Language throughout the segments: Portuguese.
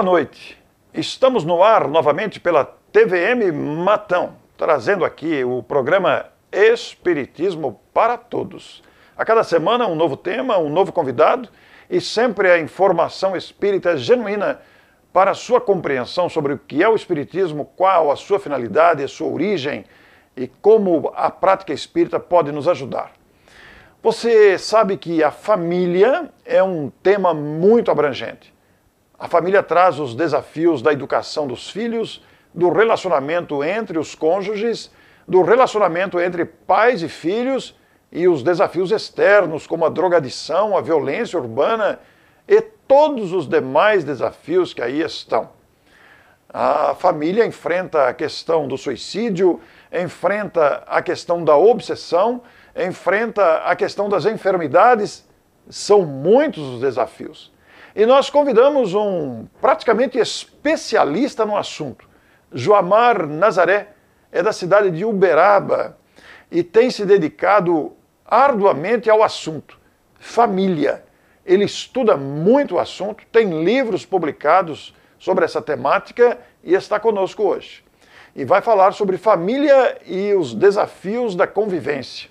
Boa noite. Estamos no ar novamente pela TVM Matão, trazendo aqui o programa Espiritismo para Todos. A cada semana, um novo tema, um novo convidado e sempre a informação espírita genuína para a sua compreensão sobre o que é o Espiritismo, qual a sua finalidade, a sua origem e como a prática espírita pode nos ajudar. Você sabe que a família é um tema muito abrangente a família traz os desafios da educação dos filhos, do relacionamento entre os cônjuges, do relacionamento entre pais e filhos e os desafios externos, como a drogadição, a violência urbana e todos os demais desafios que aí estão. A família enfrenta a questão do suicídio, enfrenta a questão da obsessão, enfrenta a questão das enfermidades. São muitos os desafios. E nós convidamos um praticamente especialista no assunto. Joamar Nazaré é da cidade de Uberaba e tem se dedicado arduamente ao assunto, família. Ele estuda muito o assunto, tem livros publicados sobre essa temática e está conosco hoje. E vai falar sobre família e os desafios da convivência.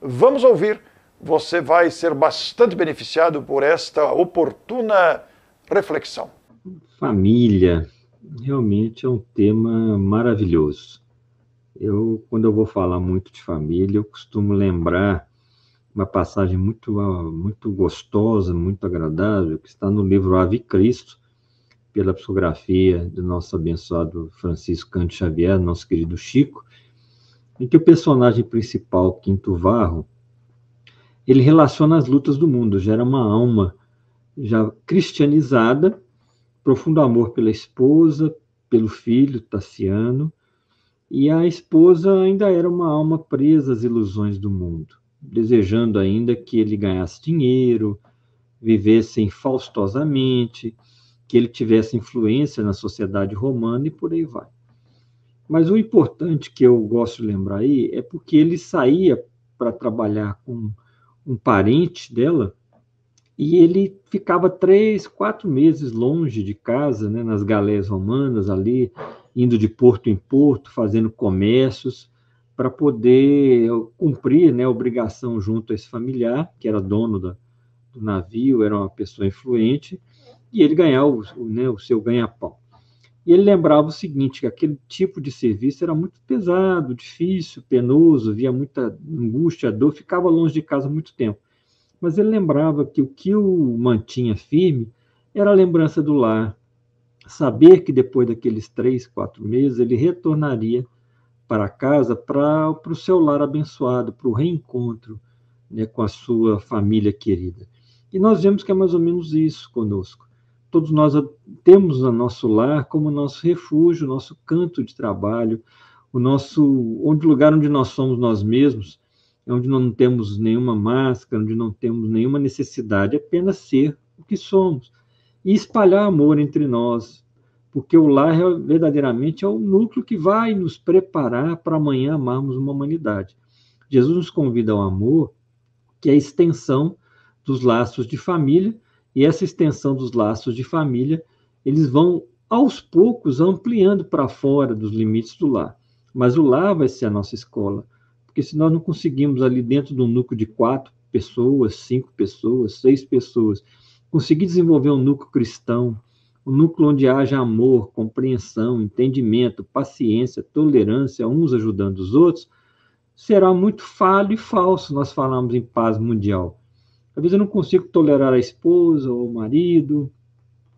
Vamos ouvir você vai ser bastante beneficiado por esta oportuna reflexão. Família realmente é um tema maravilhoso. Eu, quando eu vou falar muito de família, eu costumo lembrar uma passagem muito, muito gostosa, muito agradável, que está no livro Ave Cristo, pela psicografia do nosso abençoado Francisco Cante Xavier, nosso querido Chico, em que o personagem principal, Quinto Varro, ele relaciona as lutas do mundo, gera uma alma já cristianizada, profundo amor pela esposa, pelo filho, Tassiano, e a esposa ainda era uma alma presa às ilusões do mundo, desejando ainda que ele ganhasse dinheiro, vivesse faustosamente, que ele tivesse influência na sociedade romana e por aí vai. Mas o importante que eu gosto de lembrar aí é porque ele saía para trabalhar com um parente dela, e ele ficava três, quatro meses longe de casa, né, nas galés romanas ali, indo de porto em porto, fazendo comércios, para poder eh, cumprir né, a obrigação junto a esse familiar, que era dono da, do navio, era uma pessoa influente, e ele ganhar o, né, o seu ganha-pão. E ele lembrava o seguinte, que aquele tipo de serviço era muito pesado, difícil, penoso, via muita angústia, dor, ficava longe de casa muito tempo. Mas ele lembrava que o que o mantinha firme era a lembrança do lar, saber que depois daqueles três, quatro meses ele retornaria para casa para o seu lar abençoado, para o reencontro né, com a sua família querida. E nós vemos que é mais ou menos isso conosco todos nós temos o nosso lar como nosso refúgio, nosso canto de trabalho, o nosso onde lugar onde nós somos nós mesmos, onde não temos nenhuma máscara, onde não temos nenhuma necessidade, apenas ser o que somos e espalhar amor entre nós, porque o lar é, verdadeiramente é o núcleo que vai nos preparar para amanhã amarmos uma humanidade. Jesus nos convida ao amor, que é a extensão dos laços de família e essa extensão dos laços de família, eles vão aos poucos ampliando para fora dos limites do lar. Mas o lar vai ser a nossa escola, porque se nós não conseguimos ali dentro de um núcleo de quatro pessoas, cinco pessoas, seis pessoas, conseguir desenvolver um núcleo cristão, um núcleo onde haja amor, compreensão, entendimento, paciência, tolerância, uns ajudando os outros, será muito falho e falso nós falarmos em paz mundial. Às vezes eu não consigo tolerar a esposa, ou o marido,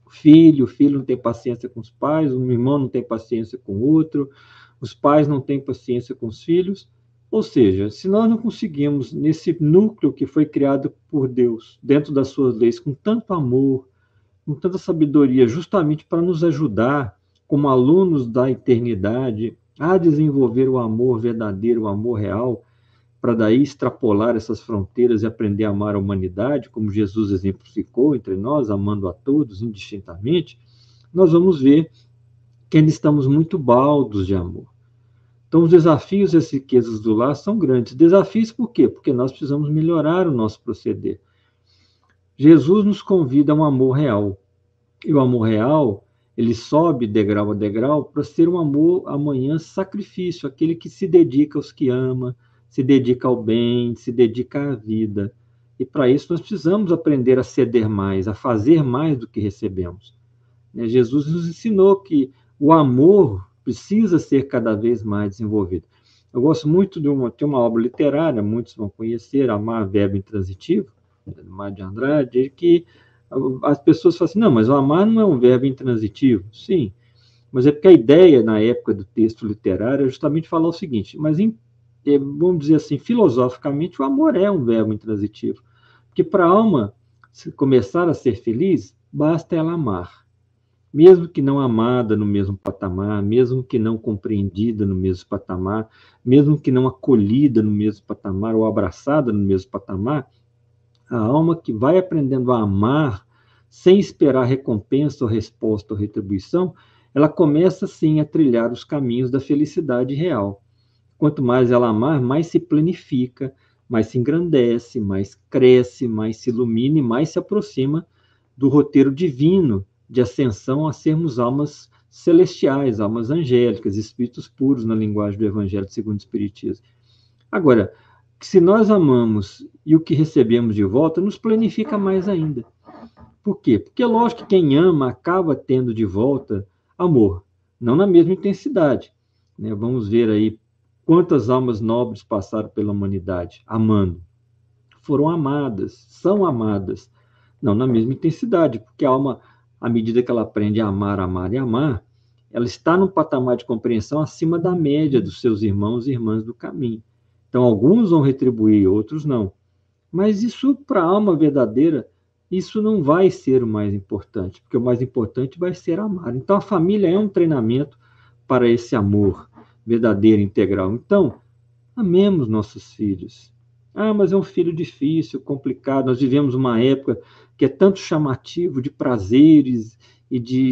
o filho, o filho não tem paciência com os pais, um irmão não tem paciência com o outro, os pais não têm paciência com os filhos. Ou seja, se nós não conseguimos, nesse núcleo que foi criado por Deus, dentro das suas leis, com tanto amor, com tanta sabedoria, justamente para nos ajudar, como alunos da eternidade, a desenvolver o amor verdadeiro, o amor real, para daí extrapolar essas fronteiras e aprender a amar a humanidade, como Jesus exemplificou entre nós, amando a todos indistintamente, nós vamos ver que ainda estamos muito baldos de amor. Então, os desafios e as riquezas do lar são grandes. Desafios por quê? Porque nós precisamos melhorar o nosso proceder. Jesus nos convida a um amor real. E o amor real, ele sobe degrau a degrau para ser um amor amanhã sacrifício, aquele que se dedica aos que ama, se dedica ao bem, se dedica à vida. E para isso nós precisamos aprender a ceder mais, a fazer mais do que recebemos. Né, Jesus nos ensinou que o amor precisa ser cada vez mais desenvolvido. Eu gosto muito de uma, tem uma obra literária, muitos vão conhecer, Amar Verbo Intransitivo, né, do Mar de Andrade, que as pessoas falam assim, não, mas o amar não é um verbo intransitivo. Sim, mas é porque a ideia na época do texto literário é justamente falar o seguinte, mas em é, vamos dizer assim, filosoficamente, o amor é um verbo intransitivo. Porque para a alma começar a ser feliz, basta ela amar. Mesmo que não amada no mesmo patamar, mesmo que não compreendida no mesmo patamar, mesmo que não acolhida no mesmo patamar ou abraçada no mesmo patamar, a alma que vai aprendendo a amar sem esperar recompensa ou resposta ou retribuição, ela começa sim a trilhar os caminhos da felicidade real. Quanto mais ela amar, mais se planifica, mais se engrandece, mais cresce, mais se ilumina e mais se aproxima do roteiro divino de ascensão a sermos almas celestiais, almas angélicas, espíritos puros na linguagem do Evangelho segundo o Espiritismo. Agora, se nós amamos e o que recebemos de volta nos planifica mais ainda. Por quê? Porque é lógico que quem ama acaba tendo de volta amor, não na mesma intensidade. Né? Vamos ver aí Quantas almas nobres passaram pela humanidade amando? Foram amadas, são amadas. Não na mesma intensidade, porque a alma, à medida que ela aprende a amar, amar e amar, ela está num patamar de compreensão acima da média dos seus irmãos e irmãs do caminho. Então, alguns vão retribuir, outros não. Mas isso, para a alma verdadeira, isso não vai ser o mais importante, porque o mais importante vai ser amar. Então, a família é um treinamento para esse amor, verdadeira, integral. Então, amemos nossos filhos. Ah, mas é um filho difícil, complicado. Nós vivemos uma época que é tanto chamativo de prazeres e de,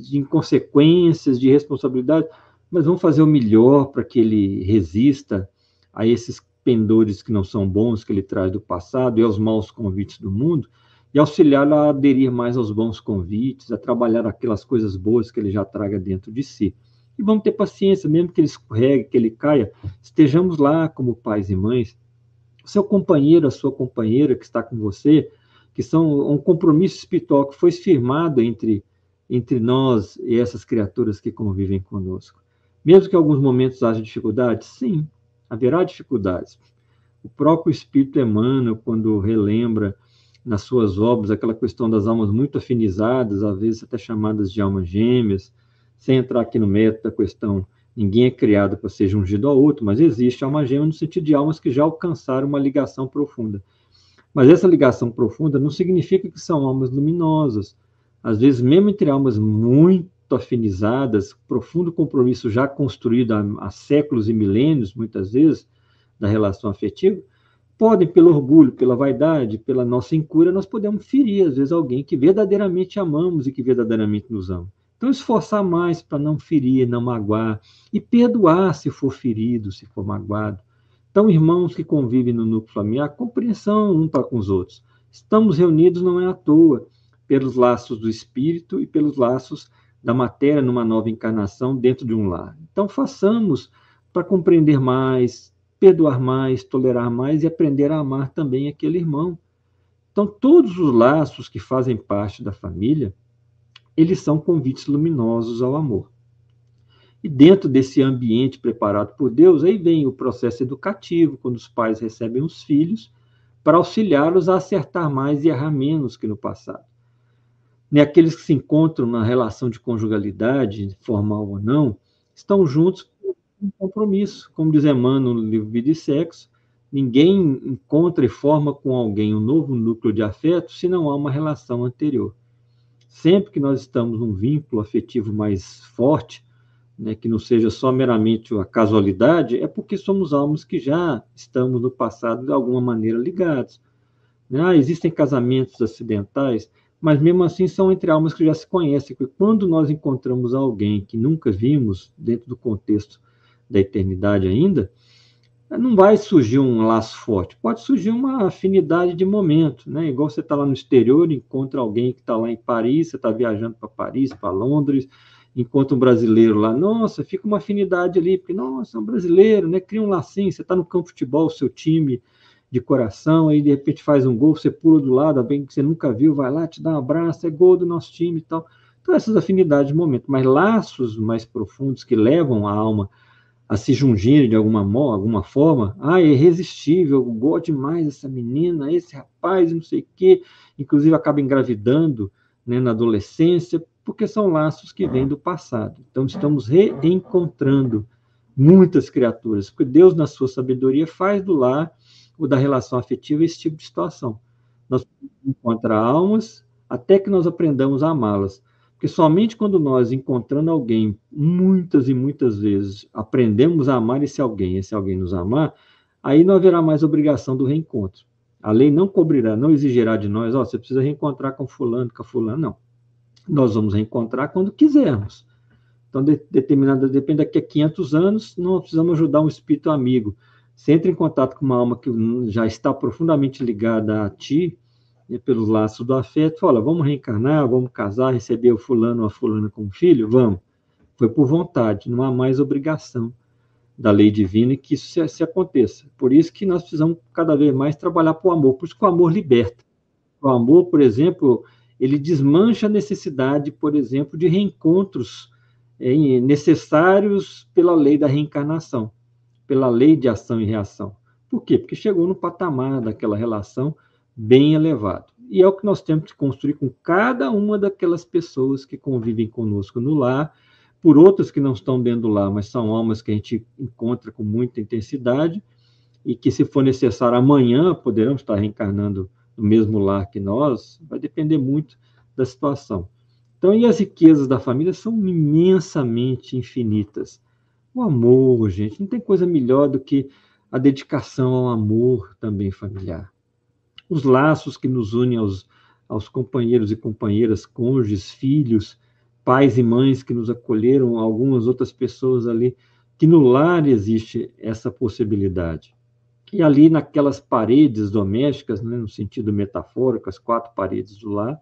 de inconsequências, de responsabilidade, mas vamos fazer o melhor para que ele resista a esses pendores que não são bons que ele traz do passado e aos maus convites do mundo, e auxiliá-lo a aderir mais aos bons convites, a trabalhar aquelas coisas boas que ele já traga dentro de si e vamos ter paciência, mesmo que ele escorregue, que ele caia, estejamos lá como pais e mães. O seu companheiro, a sua companheira que está com você, que são um compromisso espiritual que foi firmado entre, entre nós e essas criaturas que convivem conosco. Mesmo que em alguns momentos haja dificuldades, sim, haverá dificuldades. O próprio Espírito Emmanuel, quando relembra nas suas obras aquela questão das almas muito afinizadas, às vezes até chamadas de almas gêmeas, sem entrar aqui no mérito da questão, ninguém é criado para ser jungido ao outro, mas existe alma gêmea no sentido de almas que já alcançaram uma ligação profunda. Mas essa ligação profunda não significa que são almas luminosas. Às vezes, mesmo entre almas muito afinizadas, profundo compromisso já construído há, há séculos e milênios, muitas vezes, da relação afetiva, podem, pelo orgulho, pela vaidade, pela nossa incura, nós podemos ferir, às vezes, alguém que verdadeiramente amamos e que verdadeiramente nos ama. Então, esforçar mais para não ferir, não magoar, e perdoar se for ferido, se for magoado. Então, irmãos que convivem no núcleo familiar, compreensão um para com os outros. Estamos reunidos não é à toa, pelos laços do espírito e pelos laços da matéria numa nova encarnação dentro de um lar. Então, façamos para compreender mais, perdoar mais, tolerar mais e aprender a amar também aquele irmão. Então, todos os laços que fazem parte da família eles são convites luminosos ao amor. E dentro desse ambiente preparado por Deus, aí vem o processo educativo, quando os pais recebem os filhos, para auxiliá-los a acertar mais e errar menos que no passado. Nem né, aqueles que se encontram na relação de conjugalidade, formal ou não, estão juntos por um compromisso. Como diz Emmanuel no livro Vida e Sexo, ninguém encontra e forma com alguém um novo núcleo de afeto se não há uma relação anterior sempre que nós estamos num vínculo afetivo mais forte, né, que não seja só meramente a casualidade, é porque somos almas que já estamos no passado de alguma maneira ligados. Né? Ah, existem casamentos acidentais, mas mesmo assim são entre almas que já se conhecem. Porque quando nós encontramos alguém que nunca vimos dentro do contexto da eternidade ainda, não vai surgir um laço forte, pode surgir uma afinidade de momento, né? Igual você está lá no exterior, encontra alguém que está lá em Paris, você está viajando para Paris, para Londres, encontra um brasileiro lá, nossa, fica uma afinidade ali, porque, nossa, é um brasileiro, né? Cria um lacinho, você está no campo de futebol, seu time de coração, aí de repente faz um gol, você pula do lado, alguém que você nunca viu, vai lá, te dá um abraço, é gol do nosso time e tal. Então, essas afinidades de momento, mas laços mais profundos que levam a alma a se jungirem de alguma, alguma forma. Ah, é irresistível, eu gosto demais dessa menina, esse rapaz, não sei o quê. Inclusive acaba engravidando né, na adolescência, porque são laços que vêm do passado. Então estamos reencontrando muitas criaturas, porque Deus, na sua sabedoria, faz do lar ou da relação afetiva esse tipo de situação. Nós encontramos almas até que nós aprendamos a amá-las. Porque somente quando nós, encontrando alguém muitas e muitas vezes, aprendemos a amar esse alguém, esse alguém nos amar, aí não haverá mais obrigação do reencontro. A lei não cobrirá, não exigirá de nós, ó, oh, você precisa reencontrar com fulano, com fulano, não. Nós vamos reencontrar quando quisermos. Então, de, determinada, depende daqui a 500 anos, não precisamos ajudar um espírito amigo. Você entra em contato com uma alma que já está profundamente ligada a ti, e pelos laços do afeto, fala, vamos reencarnar, vamos casar, receber o fulano ou a fulana como filho? Vamos. Foi por vontade, não há mais obrigação da lei divina que isso se, se aconteça. Por isso que nós precisamos cada vez mais trabalhar para o amor, por isso que o amor liberta. O amor, por exemplo, ele desmancha a necessidade, por exemplo, de reencontros é, necessários pela lei da reencarnação, pela lei de ação e reação. Por quê? Porque chegou no patamar daquela relação bem elevado. E é o que nós temos que construir com cada uma daquelas pessoas que convivem conosco no lar, por outras que não estão dentro do lar, mas são almas que a gente encontra com muita intensidade e que, se for necessário, amanhã poderão estar reencarnando no mesmo lar que nós, vai depender muito da situação. Então, e as riquezas da família são imensamente infinitas. O amor, gente, não tem coisa melhor do que a dedicação ao amor também familiar os laços que nos unem aos, aos companheiros e companheiras, cônjuges, filhos, pais e mães que nos acolheram, algumas outras pessoas ali, que no lar existe essa possibilidade. E ali naquelas paredes domésticas, né, no sentido metafórico, as quatro paredes do lar,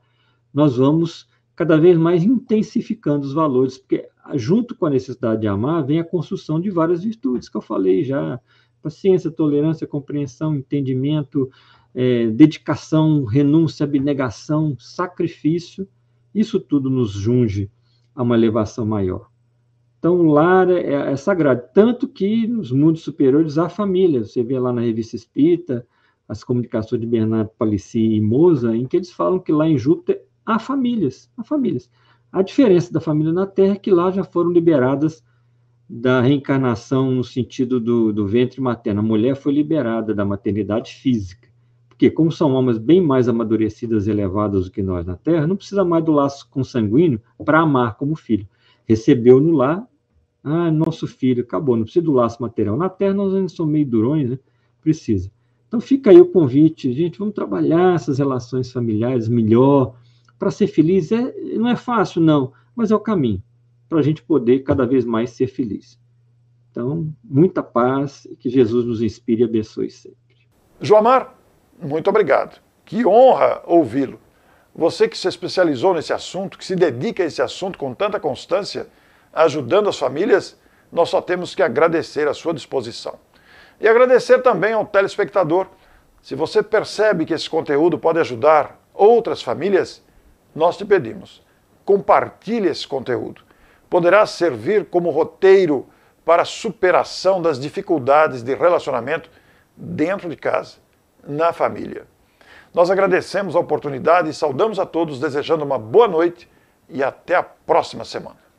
nós vamos cada vez mais intensificando os valores, porque junto com a necessidade de amar vem a construção de várias virtudes que eu falei já: paciência, tolerância, compreensão, entendimento, é, dedicação, renúncia, abnegação, sacrifício, isso tudo nos junge a uma elevação maior. Então, o lar é, é, sagrado. Tanto que nos mundos superiores há família. Você vê lá na revista Espírita as comunicações de Bernardo Palissy e Moza, em que eles falam que lá em Júpiter há famílias. Há famílias. A diferença da família na Terra é que lá já foram liberadas da reencarnação no sentido do, do ventre materno. A mulher foi liberada da maternidade física porque, como são almas bem mais amadurecidas e elevadas do que nós na Terra, não precisa mais do laço consanguíneo para amar como filho. Recebeu no lar, ah, nosso filho, acabou, não precisa do laço material. Na Terra nós ainda somos meio durões, né? Precisa. Então fica aí o convite, gente, vamos trabalhar essas relações familiares melhor. Para ser feliz é, não é fácil, não, mas é o caminho para a gente poder cada vez mais ser feliz. Então, muita paz e que Jesus nos inspire e abençoe sempre. Joamar, muito obrigado. Que honra ouvi-lo. Você que se especializou nesse assunto, que se dedica a esse assunto com tanta constância, ajudando as famílias, nós só temos que agradecer a sua disposição. E agradecer também ao telespectador. Se você percebe que esse conteúdo pode ajudar outras famílias, nós te pedimos, compartilhe esse conteúdo. Poderá servir como roteiro para a superação das dificuldades de relacionamento dentro de casa na família. Nós agradecemos a oportunidade e saudamos a todos, desejando uma boa noite e até a próxima semana.